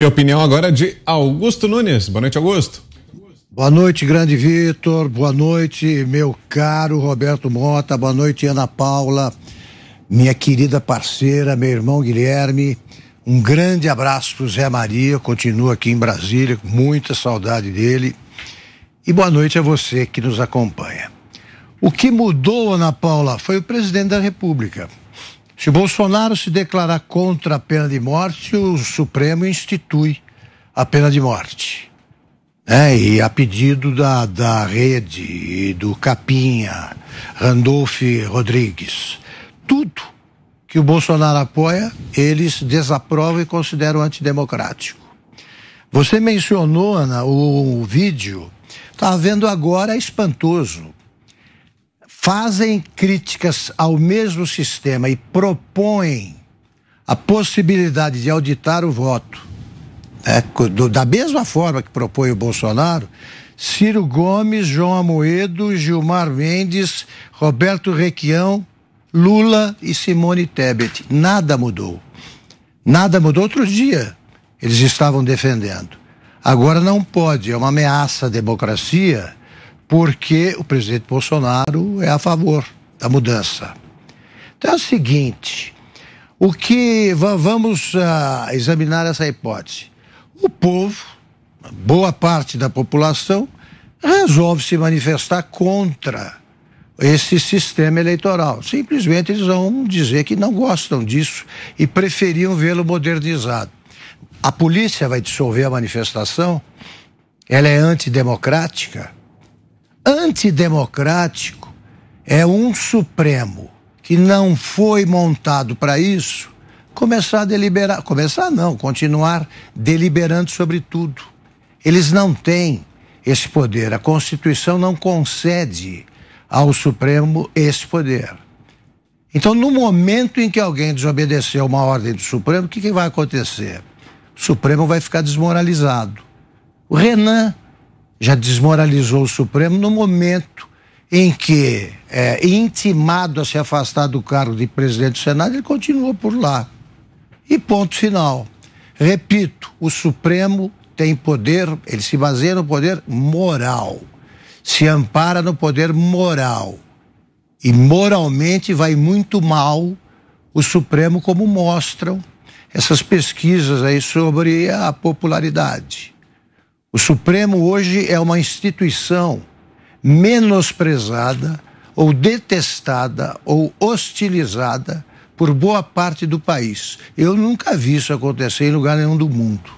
E opinião agora de Augusto Nunes. Boa noite, Augusto. Boa noite, grande Vitor. Boa noite, meu caro Roberto Mota. Boa noite, Ana Paula, minha querida parceira, meu irmão Guilherme. Um grande abraço para o Zé Maria. Continua aqui em Brasília, com muita saudade dele. E boa noite a você que nos acompanha. O que mudou, Ana Paula, foi o presidente da República. Se Bolsonaro se declarar contra a pena de morte, o Supremo institui a pena de morte. É, e a pedido da, da rede, do Capinha, Randolph Rodrigues. Tudo que o Bolsonaro apoia, eles desaprovam e consideram antidemocrático. Você mencionou, Ana, o, o vídeo. Estava tá vendo agora, é espantoso fazem críticas ao mesmo sistema e propõem a possibilidade de auditar o voto, né? da mesma forma que propõe o Bolsonaro, Ciro Gomes, João Amoedo, Gilmar Mendes, Roberto Requião, Lula e Simone Tebet. Nada mudou. Nada mudou outro dia. Eles estavam defendendo. Agora não pode, é uma ameaça à democracia porque o presidente Bolsonaro é a favor da mudança. Então é o seguinte: o que vamos uh, examinar essa hipótese? O povo, boa parte da população, resolve se manifestar contra esse sistema eleitoral. Simplesmente eles vão dizer que não gostam disso e preferiam vê-lo modernizado. A polícia vai dissolver a manifestação? Ela é antidemocrática? antidemocrático é um Supremo que não foi montado para isso começar a deliberar, começar não, continuar deliberando sobre tudo. Eles não têm esse poder. A Constituição não concede ao Supremo esse poder. Então, no momento em que alguém desobedeceu uma ordem do Supremo, o que, que vai acontecer? O Supremo vai ficar desmoralizado. O Renan já desmoralizou o Supremo no momento em que, é, intimado a se afastar do cargo de presidente do Senado, ele continuou por lá. E ponto final. Repito, o Supremo tem poder, ele se baseia no poder moral, se ampara no poder moral. E moralmente vai muito mal o Supremo, como mostram essas pesquisas aí sobre a popularidade. O Supremo hoje é uma instituição menosprezada ou detestada ou hostilizada por boa parte do país. Eu nunca vi isso acontecer em lugar nenhum do mundo.